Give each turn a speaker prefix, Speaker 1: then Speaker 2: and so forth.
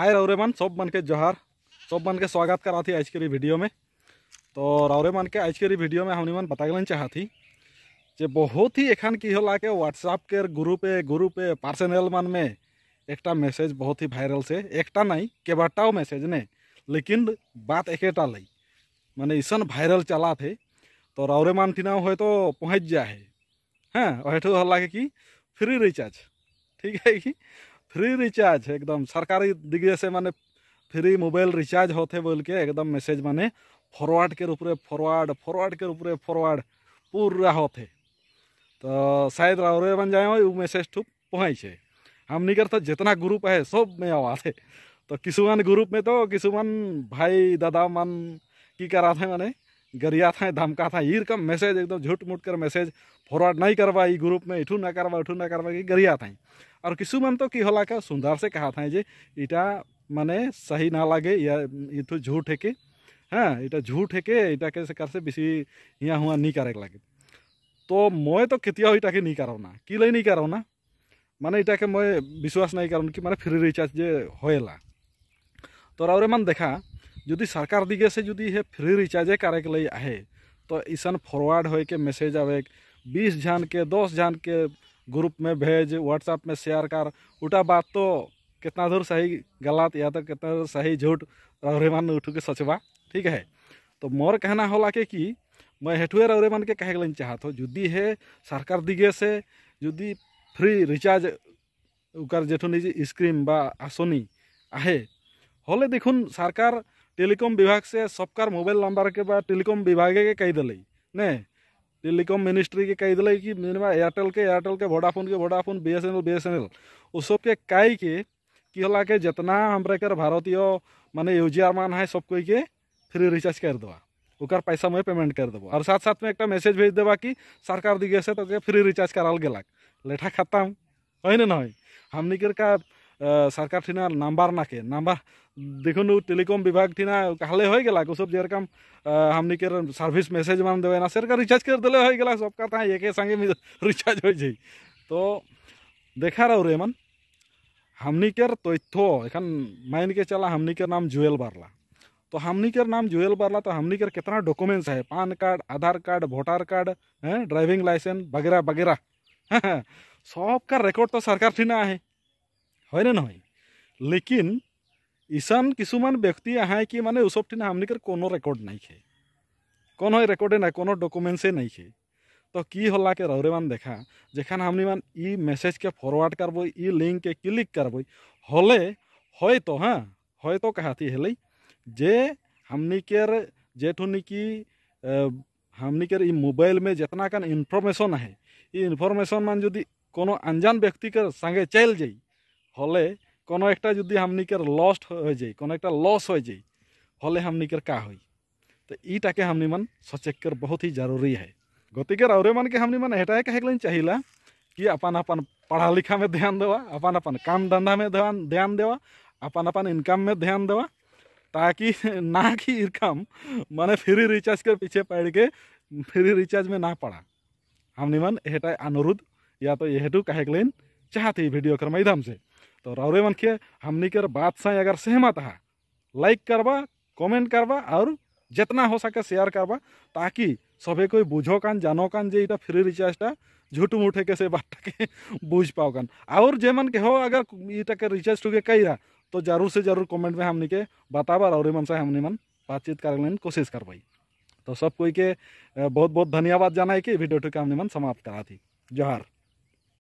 Speaker 1: हाय रौरेमान सब मन के जोहार सब मन के स्वागत करा थी आज के वीडियो में तो रौरेमान के आज के वीडियो में हमने मन बतागलन चाहती जे बहुत ही एखन की होला के व्हाट्सएप के ग्रुप ग्रुप पार्सनल मन में एक मैसेज बहुत ही वायरल से एक नहीं केबाटाओ मैसेज ने लेकिन बात एकेटा लई मैंने ऐसा वायरल चला थे तो रौरेमान थी ना हो तो पहुँच जाए हाँ वह हल्ला के कि फ्री रिचार्ज ठीक है कि फ्री रिचार्ज एकदम सरकारी दिग्गज से माने फ्री मोबाइल रिचार्ज होते बोल के एकदम मैसेज माने फॉरवर्ड के रूप में फॉरवर्ड फॉरवर्ड के में फॉरवर्ड पूरा होते तो शायद रावरे बन जाए वो मैसेज ठूप पहुँचे हमने करते तो जितना ग्रुप है सब में थे तो किसुमान ग्रुप में तो किसुमान भाई दादा मन की करा था मैंने गरिया था धमका था ईर का मैसेज एकदम झूठ मूठ कर मैसेज फॉरवर्ड नहीं करवा ग्रुप में इठू ना करवा उठू ना करवा गरिया था और किसुमान तो कि हल्का सुंदर से कहा था जे इटा माने सही ना लगे या ये तो झूठ है कि हाँ इटा झूठ है के इटा कैसे कर से बेसि हिया हुआ नहीं कार लगे तो मैं तो केटा के नी कार ना कि लाइन नी ना माने इटा के मैं विश्वास नहीं कारण कि मैं फ्री रिचार्ज जे होला तो और मान देखा जो सरकार दिगे से जो है फ्री रिचार्जे कारक लई आहे तो ईसान फॉरवर्ड हो के मेसेज आवे बीस जान के दस जान के ग्रुप में भेज व्हाट्सएप में शेयर कर उठा बात तो कितना दूर सही गलत या तो कितना दूर सही झूठ रौरेमान उठू के सोचबा ठीक है तो मोर कहना होला के कि मैं हेठुए रौरेमान के कहे गलन चाहत हो जुदी है सरकार दिगे से जुदी फ्री रिचार्ज उकर जेठुनी जी स्क्रीम बा आसनी आहे होले देखुन सरकार टेलीकॉम विभाग से सबकार मोबाइल नंबर के बाद टेलीकॉम विभाग के कही दिल ने टेलीकॉम मिनिस्ट्री के कह दिले कि मिनिमा एयरटेल के एयरटेल के वोडाफोन के Vodafone B S N L B S N L वो के कई के कि होला के जितना हमारे के भारतीय माने यूजर मान है सब कोई के फ्री रिचार्ज कर देवा उकर पैसा मैं पेमेंट कर देव और साथ साथ में एक मैसेज भेज देवा कि सरकार दिगे से तो फ्री रिचार्ज कराल गलक लेठा खत्म है ना ना हमने का सरकार ठीना नंबर ना के नंबर देखो टेलीकॉम विभाग ठीना कहले हो गया सब जेरकम हमने के सर्विस मैसेज मान देवे ना सरकार रिचार्ज कर दिले हो गया सबका तहाँ एक संगे रिचार्ज हो जाए तो देखा रहा रे मन हमनी के तथ्य एखन मान के चला हमनिकर के नाम जुएल बारला तो हमनिकर के नाम जुएल बारला तो हमनिकर के कितना डॉक्यूमेंट्स है PAN card Aadhaar card voter card driving licence वगैरह वगैरह सबका रिकॉर्ड तो सरकार ना है है ना लेकिन ईशान किसान व्यक्ति अहें कि मानने ऊस ठीना हमने कोनो रेकर्ड ना कौन है रेकर्डे ना को डकुमेंट्स ही नहीं खे तो की होला के रौरेमान देखा जेखान हमने मान इ मेसेज के फरवर्ड करब इ लिंक के क्लिक करब हले तो हाँ है तो कहा हेल जे हमनिके जेठन की हमनिके मोबाइल में जितना कन इन्फॉर्मेशन है इन्फॉर्मेशन मान जो कोनो अनजान व्यक्ति के संगे चल जाए হলে को जी যদি लस्ट हो जाए को लस हो जाए হয়ে যায় का হামনিকের तो इटा के हमनी मन सचेक कर बहुत ही जरूरी है गति के रौरे मन के हमनी मन हटाए कहे चाहिए चाहिला कि अपन अपन पढ़ा लिखा में ध्यान देवा अपन अपन काम धंधा में ध्यान देवा अपन अपन इनकम में ध्यान देवा ताकि ना कि इनकम माने फ्री रिचार्ज के पीछे पड़ के फ्री रिचार्ज में ना पड़ा हमनी मन हेटा अनुरोध या तो यहटू कहे चाहती वीडियो के माध्यम से तो रौरे मन के हमने के बात से अगर सहमत है लाइक करवा कमेंट करवा और जितना हो सके शेयर करवा ताकि सभी कोई बुझो कान जानो कान जे इटा फ्री रिचार्ज टा झूठ मूठे के से बात के बुझ पाओ कान और जे मन के हो अगर इटा के रिचार्ज टू के कई रहा तो जरूर से जरूर कमेंट में हमने के बतावा और मन से हमने मन बातचीत करने की कोशिश करब तो सब कोई के बहुत बहुत धन्यवाद जाना है कि वीडियो टू के हमने मन समाप्त करा थी जोहार